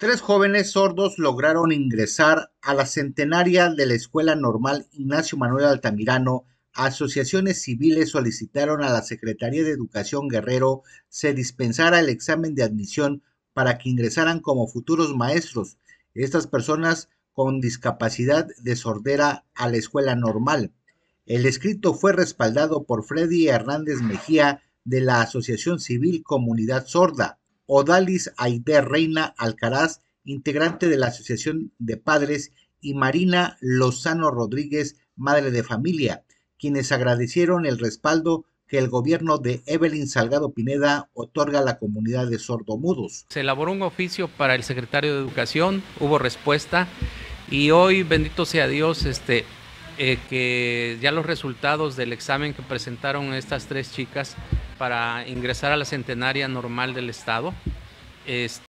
Tres jóvenes sordos lograron ingresar a la centenaria de la Escuela Normal Ignacio Manuel Altamirano. Asociaciones civiles solicitaron a la Secretaría de Educación Guerrero se dispensara el examen de admisión para que ingresaran como futuros maestros estas personas con discapacidad de sordera a la escuela normal. El escrito fue respaldado por Freddy Hernández Mejía de la Asociación Civil Comunidad Sorda. Odalis Aide Reina Alcaraz, integrante de la Asociación de Padres, y Marina Lozano Rodríguez, madre de familia, quienes agradecieron el respaldo que el gobierno de Evelyn Salgado Pineda otorga a la comunidad de sordomudos. Se elaboró un oficio para el secretario de Educación, hubo respuesta y hoy, bendito sea Dios, este, eh, que ya los resultados del examen que presentaron estas tres chicas para ingresar a la centenaria normal del Estado. Este,